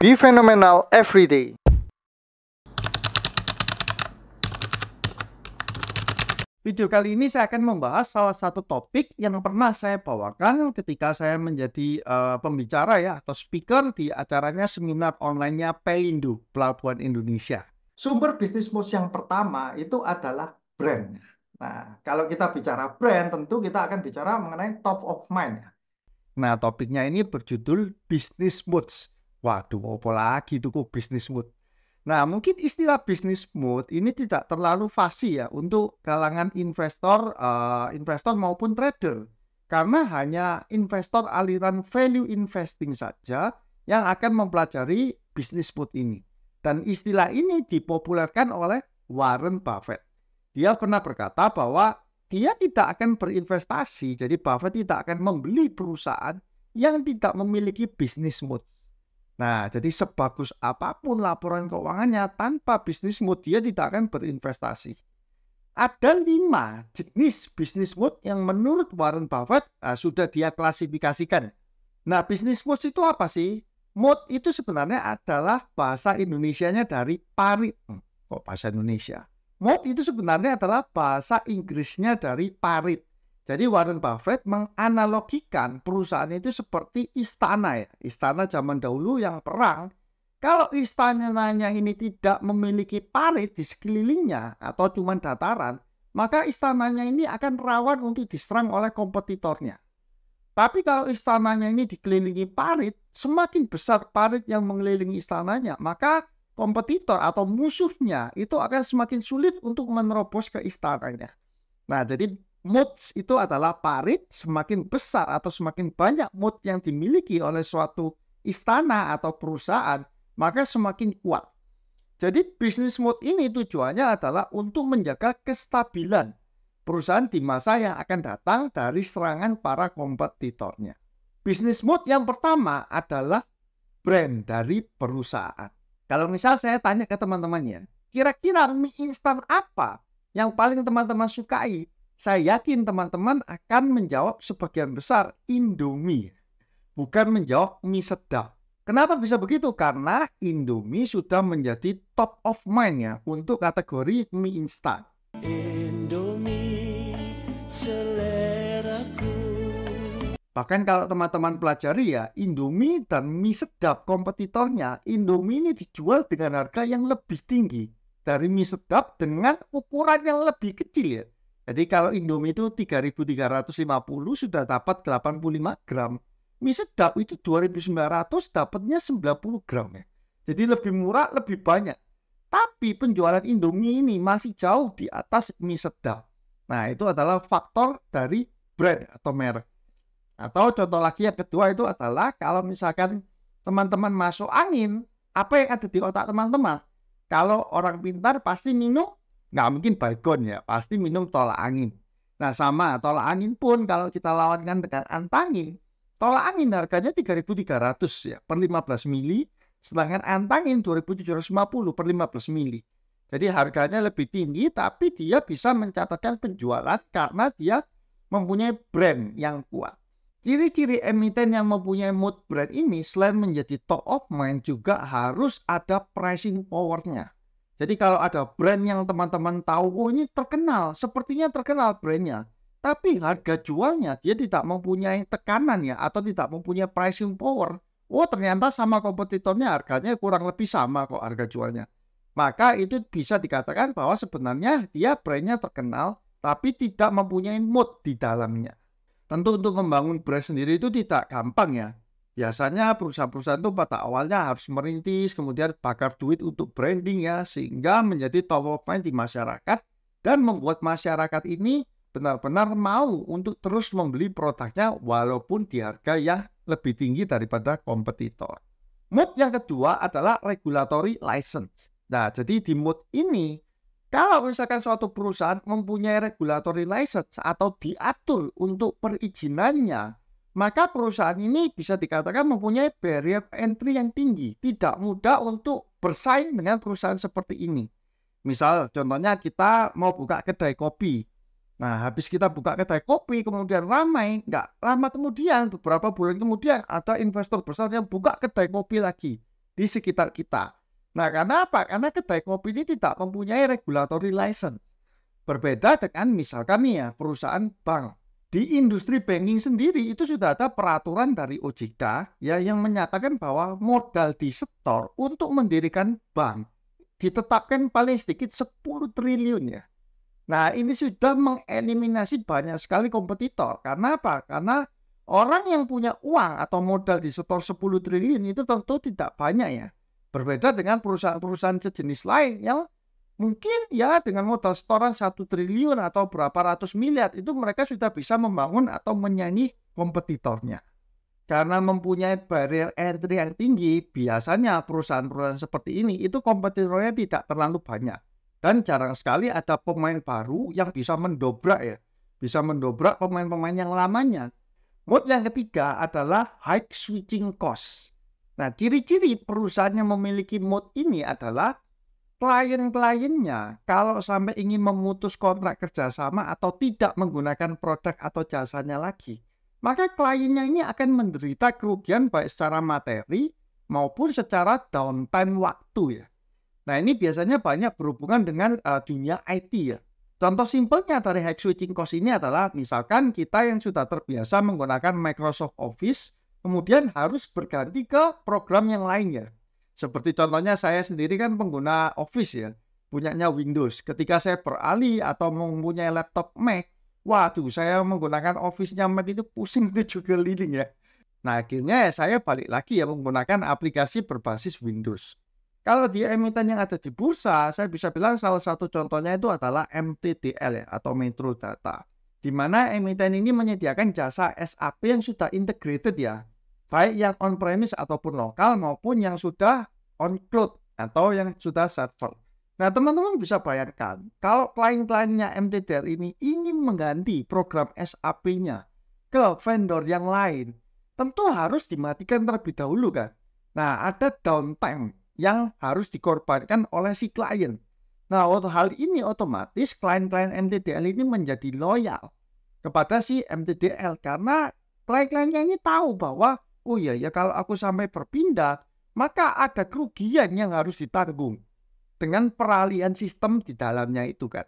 Be phenomenal every day. Video kali ini saya akan membahas salah satu topik yang pernah saya bawakan ketika saya menjadi uh, pembicara ya atau speaker di acaranya seminar onlinenya Pelindo Pelabuhan Indonesia. Sumber bisnis mus yang pertama itu adalah brand. Nah, kalau kita bicara brand tentu kita akan bicara mengenai top of mind. Nah, topiknya ini berjudul bisnis moods Waduh, mau apa lagi itu kok bisnis mood. Nah, mungkin istilah bisnis mood ini tidak terlalu fasih ya untuk kalangan investor, uh, investor maupun trader. Karena hanya investor aliran value investing saja yang akan mempelajari bisnis mood ini. Dan istilah ini dipopulerkan oleh Warren Buffett. Dia pernah berkata bahwa dia tidak akan berinvestasi, jadi Buffett tidak akan membeli perusahaan yang tidak memiliki bisnis mood. Nah, jadi sebagus apapun laporan keuangannya, tanpa bisnis mood dia tidak akan berinvestasi. Ada lima jenis bisnis mood yang menurut Warren Buffett uh, sudah dia klasifikasikan. Nah, bisnis mood itu apa sih? Mood itu sebenarnya adalah bahasa Indonesianya dari parit. Hmm, kok bahasa Indonesia? Mood itu sebenarnya adalah bahasa Inggrisnya dari parit. Jadi Warren Buffett menganalogikan perusahaan itu seperti istana ya. Istana zaman dahulu yang perang. Kalau istananya ini tidak memiliki parit di sekelilingnya atau cuma dataran, maka istananya ini akan rawan untuk diserang oleh kompetitornya. Tapi kalau istananya ini dikelilingi parit, semakin besar parit yang mengelilingi istananya, maka kompetitor atau musuhnya itu akan semakin sulit untuk menerobos ke istananya. Nah, jadi moods itu adalah parit semakin besar atau semakin banyak mood yang dimiliki oleh suatu istana atau perusahaan maka semakin kuat. Jadi bisnis mood ini tujuannya adalah untuk menjaga kestabilan perusahaan di masa yang akan datang dari serangan para kompetitornya. Bisnis mood yang pertama adalah brand dari perusahaan. Kalau misal saya tanya ke teman-temannya, kira-kira mie instan apa yang paling teman-teman sukai? saya yakin teman-teman akan menjawab sebagian besar Indomie, bukan menjawab mie sedap. Kenapa bisa begitu? Karena Indomie sudah menjadi top of mind ya untuk kategori mie instan. Bahkan kalau teman-teman pelajari ya, Indomie dan mie sedap kompetitornya, Indomie ini dijual dengan harga yang lebih tinggi dari mie sedap dengan ukuran yang lebih kecil ya. Jadi kalau Indomie itu 3.350 sudah dapat 85 gram. Mie sedap itu 2.900 dapatnya 90 gram ya. Jadi lebih murah, lebih banyak. Tapi penjualan Indomie ini masih jauh di atas mie sedap. Nah itu adalah faktor dari brand atau merek. Atau contoh lagi yang kedua itu adalah kalau misalkan teman-teman masuk angin, apa yang ada di otak teman-teman? Kalau orang pintar pasti minum nggak mungkin balkon ya pasti minum tolak angin nah sama tolak angin pun kalau kita lawankan dengan antangin tolak angin harganya 3.300 ya per 15 mili sedangkan antangin 2.750 per 15 mili jadi harganya lebih tinggi tapi dia bisa mencatatkan penjualan karena dia mempunyai brand yang kuat Ciri-ciri emiten yang mempunyai mood brand ini selain menjadi top of mind juga harus ada pricing powernya. Jadi kalau ada brand yang teman-teman tahu, oh ini terkenal, sepertinya terkenal brandnya, tapi harga jualnya dia tidak mempunyai tekanan ya, atau tidak mempunyai pricing power. Oh ternyata sama kompetitornya harganya kurang lebih sama kok harga jualnya. Maka itu bisa dikatakan bahwa sebenarnya dia brandnya terkenal, tapi tidak mempunyai mood di dalamnya. Tentu untuk membangun brand sendiri itu tidak gampang ya. Biasanya perusahaan-perusahaan itu pada awalnya harus merintis, kemudian bakar duit untuk branding ya, sehingga menjadi top of mind di masyarakat dan membuat masyarakat ini benar-benar mau untuk terus membeli produknya walaupun di harga yang lebih tinggi daripada kompetitor. Mode yang kedua adalah regulatory license. Nah, jadi di mode ini, kalau misalkan suatu perusahaan mempunyai regulatory license atau diatur untuk perizinannya maka perusahaan ini bisa dikatakan mempunyai barrier entry yang tinggi, tidak mudah untuk bersaing dengan perusahaan seperti ini. Misal contohnya kita mau buka kedai kopi. Nah, habis kita buka kedai kopi, kemudian ramai, nggak lama kemudian, beberapa bulan kemudian, ada investor besar yang buka kedai kopi lagi di sekitar kita. Nah, karena apa? Karena kedai kopi ini tidak mempunyai regulatory license. Berbeda dengan misal kami ya, perusahaan bank di industri banking sendiri itu sudah ada peraturan dari OJK ya yang menyatakan bahwa modal di setor untuk mendirikan bank ditetapkan paling sedikit 10 triliun ya. Nah, ini sudah mengeliminasi banyak sekali kompetitor. Karena apa? Karena orang yang punya uang atau modal di disetor 10 triliun itu tentu tidak banyak ya. Berbeda dengan perusahaan-perusahaan sejenis lain yang mungkin ya dengan modal setoran satu triliun atau berapa ratus miliar itu mereka sudah bisa membangun atau menyanyi kompetitornya. Karena mempunyai barrier entry yang tinggi, biasanya perusahaan-perusahaan seperti ini itu kompetitornya tidak terlalu banyak. Dan jarang sekali ada pemain baru yang bisa mendobrak ya. Bisa mendobrak pemain-pemain yang lamanya. Mode yang ketiga adalah high switching cost. Nah, ciri-ciri perusahaan yang memiliki mode ini adalah klien-kliennya kalau sampai ingin memutus kontrak kerjasama atau tidak menggunakan produk atau jasanya lagi, maka kliennya ini akan menderita kerugian baik secara materi maupun secara downtime waktu ya. Nah ini biasanya banyak berhubungan dengan uh, dunia IT ya. Contoh simpelnya dari high switching cost ini adalah misalkan kita yang sudah terbiasa menggunakan Microsoft Office kemudian harus berganti ke program yang lainnya seperti contohnya saya sendiri kan pengguna Office ya, punyanya Windows. Ketika saya beralih atau mempunyai laptop Mac, waduh saya menggunakan Office-nya Mac itu pusing juga leading ya. Nah akhirnya saya balik lagi ya menggunakan aplikasi berbasis Windows. Kalau di emiten yang ada di bursa, saya bisa bilang salah satu contohnya itu adalah MTTL ya, atau Metro Data. Di mana emiten ini menyediakan jasa SAP yang sudah integrated ya baik yang on-premise ataupun lokal maupun yang sudah on cloud atau yang sudah server. Nah, teman-teman bisa bayangkan kalau klien-kliennya MTDR ini ingin mengganti program SAP-nya ke vendor yang lain, tentu harus dimatikan terlebih dahulu kan. Nah, ada downtime yang harus dikorbankan oleh si klien. Nah, untuk hal ini otomatis klien-klien MTDL ini menjadi loyal kepada si MTDL karena klien-kliennya ini tahu bahwa oh iya ya kalau aku sampai berpindah, maka ada kerugian yang harus ditanggung dengan peralihan sistem di dalamnya itu kan.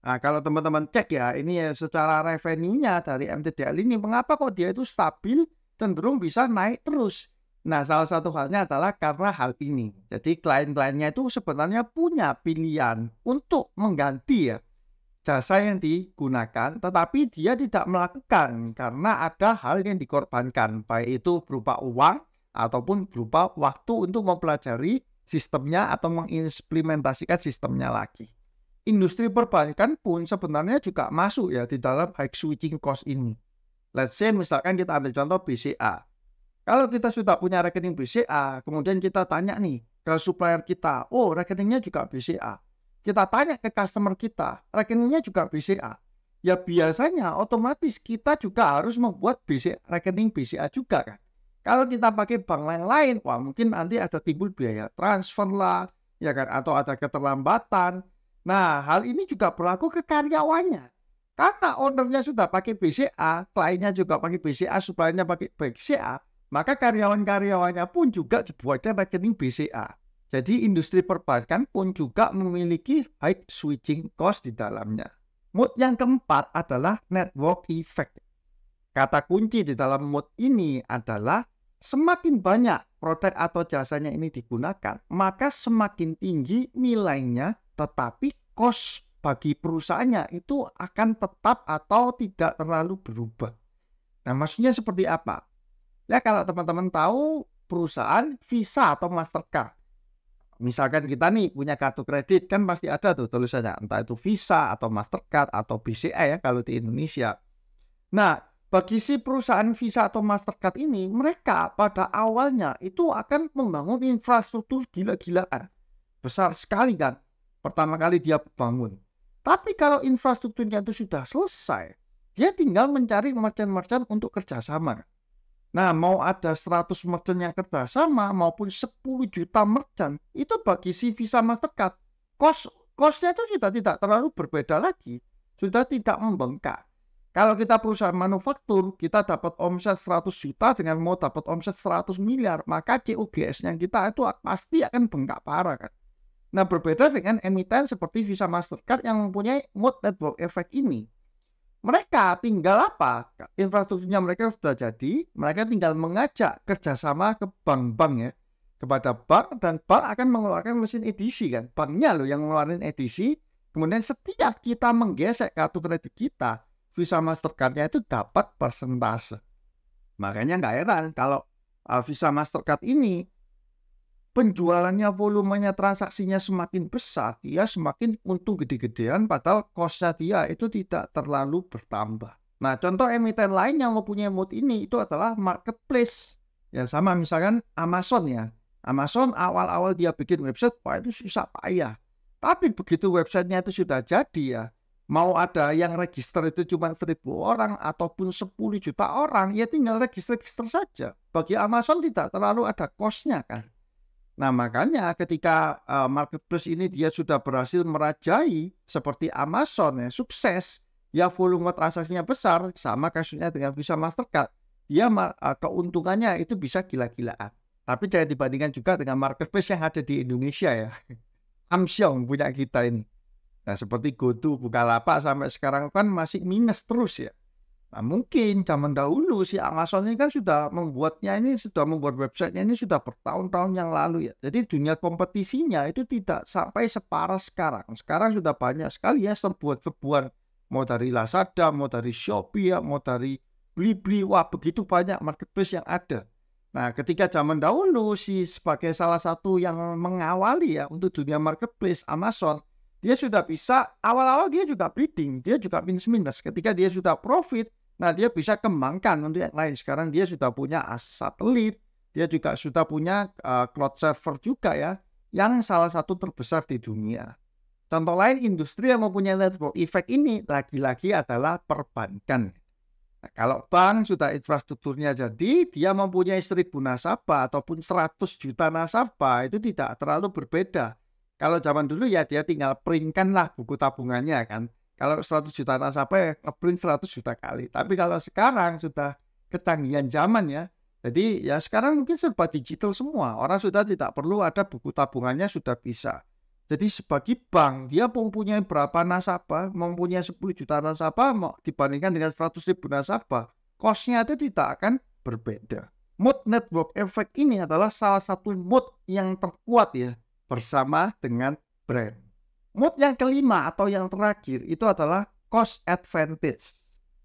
Nah, kalau teman-teman cek ya, ini ya secara revenue-nya dari MTDL ini, mengapa kok dia itu stabil, cenderung bisa naik terus? Nah, salah satu halnya adalah karena hal ini. Jadi, klien-kliennya itu sebenarnya punya pilihan untuk mengganti ya jasa yang digunakan, tetapi dia tidak melakukan karena ada hal yang dikorbankan, baik itu berupa uang ataupun berupa waktu untuk mempelajari sistemnya atau mengimplementasikan sistemnya lagi. Industri perbankan pun sebenarnya juga masuk ya di dalam high switching cost ini. Let's say misalkan kita ambil contoh BCA. Kalau kita sudah punya rekening BCA, kemudian kita tanya nih ke supplier kita, oh rekeningnya juga BCA kita tanya ke customer kita, rekeningnya juga BCA. Ya biasanya otomatis kita juga harus membuat BCA, rekening BCA juga kan. Kalau kita pakai bank lain-lain, wah mungkin nanti ada timbul biaya transfer lah, ya kan, atau ada keterlambatan. Nah, hal ini juga berlaku ke karyawannya. Karena ownernya sudah pakai BCA, kliennya juga pakai BCA, suppliernya pakai BCA, maka karyawan-karyawannya pun juga dibuatnya rekening BCA. Jadi industri perbankan pun juga memiliki high switching cost di dalamnya. Mode yang keempat adalah network effect. Kata kunci di dalam mode ini adalah semakin banyak produk atau jasanya ini digunakan, maka semakin tinggi nilainya, tetapi cost bagi perusahaannya itu akan tetap atau tidak terlalu berubah. Nah, maksudnya seperti apa? Ya, kalau teman-teman tahu perusahaan Visa atau Mastercard misalkan kita nih punya kartu kredit kan pasti ada tuh tulisannya entah itu Visa atau Mastercard atau BCA ya kalau di Indonesia. Nah, bagi si perusahaan Visa atau Mastercard ini, mereka pada awalnya itu akan membangun infrastruktur gila-gilaan. Besar sekali kan pertama kali dia bangun. Tapi kalau infrastrukturnya itu sudah selesai, dia tinggal mencari merchant-merchant untuk kerjasama. Nah, mau ada 100 merchant yang kerjasama maupun 10 juta merchant, itu bagi si Visa Mastercard, cost, costnya itu sudah tidak terlalu berbeda lagi. Sudah tidak membengkak. Kalau kita perusahaan manufaktur, kita dapat omset 100 juta dengan mau dapat omset 100 miliar, maka cogs yang kita itu pasti akan bengkak parah kan. Nah, berbeda dengan emiten seperti Visa Mastercard yang mempunyai mode network effect ini mereka tinggal apa? Infrastrukturnya mereka sudah jadi, mereka tinggal mengajak kerjasama ke bank-bank ya, kepada bank dan bank akan mengeluarkan mesin edisi kan. Banknya loh yang mengeluarkan edisi, kemudian setiap kita menggesek kartu kredit kita, Visa Mastercardnya itu dapat persentase. Makanya nggak heran kalau uh, Visa Mastercard ini penjualannya, volumenya, transaksinya semakin besar, dia semakin untung gede-gedean padahal kosnya dia itu tidak terlalu bertambah. Nah, contoh emiten lain yang mempunyai mode ini itu adalah marketplace. yang sama misalkan Amazon ya. Amazon awal-awal dia bikin website, wah itu susah payah. Tapi begitu websitenya itu sudah jadi ya, mau ada yang register itu cuma seribu orang ataupun 10 juta orang, ya tinggal register-register saja. Bagi Amazon tidak terlalu ada kosnya, kan. Nah makanya ketika uh, marketplace ini dia sudah berhasil merajai seperti Amazon ya sukses ya volume transaksinya besar sama kasusnya dengan Visa Mastercard dia uh, keuntungannya itu bisa gila-gilaan. Tapi jangan dibandingkan juga dengan marketplace yang ada di Indonesia ya. Amsyong punya kita ini. Nah seperti GoTo, Bukalapak sampai sekarang kan masih minus terus ya. Nah, mungkin zaman dahulu si Amazon ini kan sudah membuatnya ini sudah membuat websitenya ini sudah bertahun-tahun yang lalu ya. Jadi dunia kompetisinya itu tidak sampai separah sekarang. Sekarang sudah banyak sekali ya serbuan-serbuan mau dari Lazada, mau dari Shopee, ya, mau dari Blibli, wah begitu banyak marketplace yang ada. Nah, ketika zaman dahulu si sebagai salah satu yang mengawali ya untuk dunia marketplace Amazon, dia sudah bisa awal-awal dia juga bidding, dia juga minus minus. Ketika dia sudah profit, Nah, dia bisa kembangkan untuk yang lain. Sekarang dia sudah punya satelit, dia juga sudah punya uh, cloud server juga ya, yang salah satu terbesar di dunia. Contoh lain industri yang mempunyai network effect ini lagi-lagi adalah perbankan. Nah, kalau bank sudah infrastrukturnya jadi, dia mempunyai seribu nasabah ataupun seratus juta nasabah itu tidak terlalu berbeda. Kalau zaman dulu ya dia tinggal printkanlah buku tabungannya kan kalau 100 juta nasabah ya ngeprint 100 juta kali. Tapi kalau sekarang sudah kecanggihan zaman ya. Jadi ya sekarang mungkin serba digital semua. Orang sudah tidak perlu ada buku tabungannya sudah bisa. Jadi sebagai bank, dia mempunyai berapa nasabah, mempunyai 10 juta nasabah mau dibandingkan dengan 100 ribu nasabah, kosnya itu tidak akan berbeda. Mode network effect ini adalah salah satu mode yang terkuat ya bersama dengan brand. Mood yang kelima atau yang terakhir itu adalah cost advantage.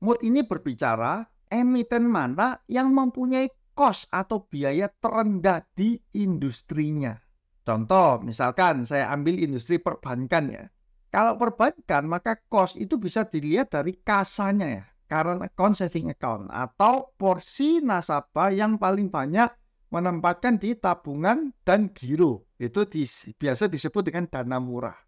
Mood ini berbicara emiten mana yang mempunyai cost atau biaya terendah di industrinya. Contoh, misalkan saya ambil industri perbankan ya. Kalau perbankan, maka cost itu bisa dilihat dari kasanya ya. Current account, saving account. Atau porsi nasabah yang paling banyak menempatkan di tabungan dan giro. Itu di, biasa disebut dengan dana murah.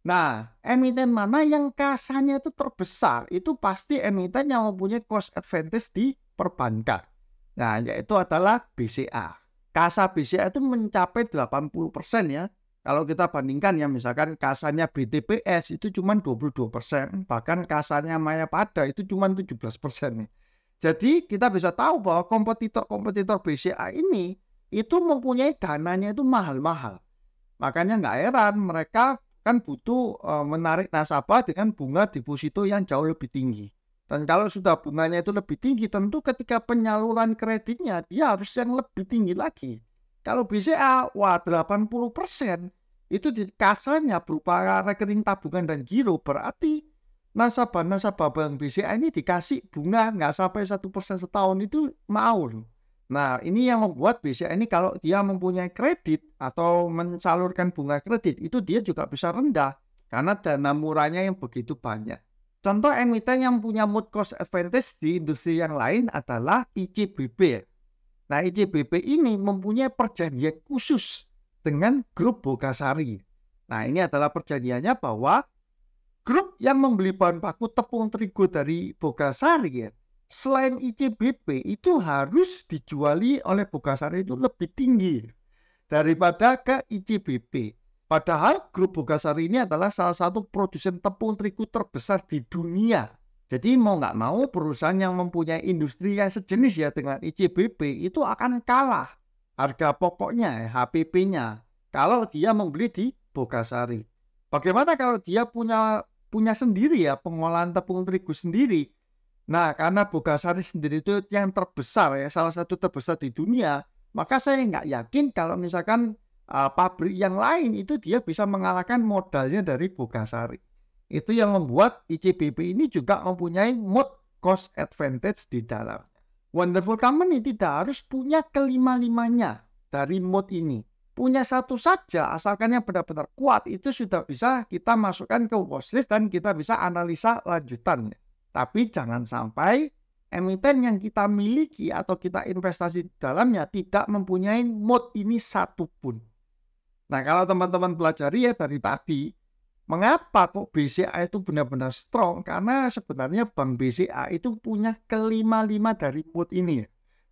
Nah, emiten mana yang kasanya itu terbesar? Itu pasti emiten yang mempunyai cost advantage di perbankan. Nah, yaitu adalah BCA. Kasa BCA itu mencapai 80% ya. Kalau kita bandingkan ya misalkan kasanya BTPS itu cuma 22%, bahkan kasanya Maya Pada itu cuma 17%. Nih. Jadi kita bisa tahu bahwa kompetitor-kompetitor BCA ini itu mempunyai dananya itu mahal-mahal. Makanya nggak heran mereka kan butuh e, menarik nasabah dengan bunga deposito yang jauh lebih tinggi. Dan kalau sudah bunganya itu lebih tinggi, tentu ketika penyaluran kreditnya dia harus yang lebih tinggi lagi. Kalau BCA, wah 80 persen itu di kasarnya berupa rekening tabungan dan giro berarti nasabah-nasabah bank BCA ini dikasih bunga nggak sampai satu persen setahun itu mau Nah, ini yang membuat BCA ini kalau dia mempunyai kredit atau mencalurkan bunga kredit, itu dia juga bisa rendah karena dana murahnya yang begitu banyak. Contoh emiten yang punya mood cost advantage di industri yang lain adalah ICBP. Nah, ICBP ini mempunyai perjanjian khusus dengan grup Bogasari. Nah, ini adalah perjanjiannya bahwa grup yang membeli bahan baku tepung terigu dari Bogasari selain ICBP itu harus dijuali oleh Bogasari itu lebih tinggi daripada ke ICBP. Padahal grup Bogasari ini adalah salah satu produsen tepung terigu terbesar di dunia. Jadi mau nggak mau perusahaan yang mempunyai industri yang sejenis ya dengan ICBP itu akan kalah harga pokoknya HPP-nya kalau dia membeli di Bogasari. Bagaimana kalau dia punya punya sendiri ya pengolahan tepung terigu sendiri Nah, karena Bogasari sendiri itu yang terbesar ya, salah satu terbesar di dunia, maka saya nggak yakin kalau misalkan uh, pabrik yang lain itu dia bisa mengalahkan modalnya dari Bogasari. Itu yang membuat ICBP ini juga mempunyai mode cost advantage di dalam. Wonderful Company tidak harus punya kelima-limanya dari mode ini. Punya satu saja asalkan yang benar-benar kuat itu sudah bisa kita masukkan ke watchlist dan kita bisa analisa lanjutannya. Tapi jangan sampai emiten yang kita miliki atau kita investasi di dalamnya tidak mempunyai mode ini satupun. Nah kalau teman-teman pelajari ya dari tadi, mengapa kok BCA itu benar-benar strong? Karena sebenarnya bank BCA itu punya kelima-lima dari mode ini.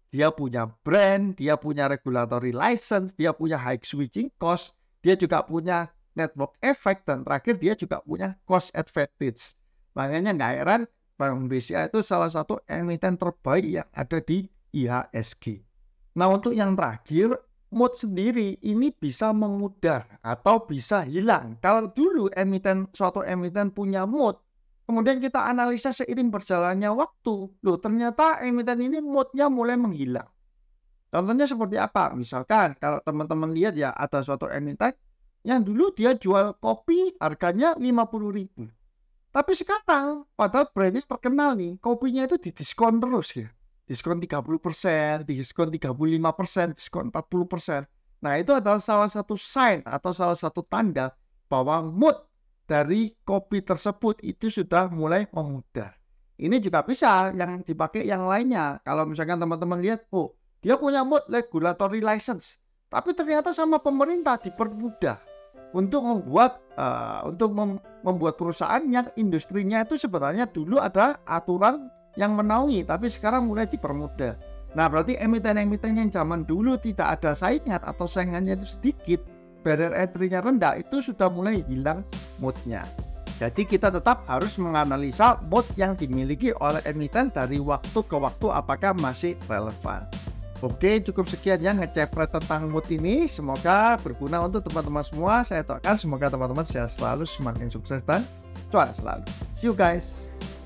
Dia punya brand, dia punya regulatory license, dia punya high switching cost, dia juga punya network effect, dan terakhir dia juga punya cost advantage. Makanya nggak heran Bank BCA itu salah satu emiten terbaik yang ada di IHSG. Nah untuk yang terakhir, mood sendiri ini bisa mengudar atau bisa hilang. Kalau dulu emiten suatu emiten punya mood, kemudian kita analisa seiring berjalannya waktu, loh ternyata emiten ini moodnya mulai menghilang. Contohnya seperti apa? Misalkan kalau teman-teman lihat ya ada suatu emiten yang dulu dia jual kopi harganya 50 ribu tapi sekarang, padahal brandnya terkenal nih, kopinya itu diskon terus ya. Diskon 30%, persen, diskon 35%, persen, diskon 40%. persen. Nah itu adalah salah satu sign atau salah satu tanda bahwa mood dari kopi tersebut itu sudah mulai memudar. Ini juga bisa yang dipakai yang lainnya. Kalau misalkan teman-teman lihat, oh dia punya mood regulatory license. Tapi ternyata sama pemerintah dipermudah untuk membuat uh, untuk mem membuat perusahaan yang industrinya itu sebenarnya dulu ada aturan yang menaungi tapi sekarang mulai dipermudah. Nah berarti emiten-emiten yang zaman dulu tidak ada saingan atau saingannya itu sedikit barrier entry-nya rendah itu sudah mulai hilang moodnya. Jadi kita tetap harus menganalisa mood yang dimiliki oleh emiten dari waktu ke waktu apakah masih relevan. Oke, cukup sekian ya ngecepret tentang mood ini. Semoga berguna untuk teman-teman semua. Saya doakan semoga teman-teman sehat selalu, semakin sukses dan cuan selalu. See you guys.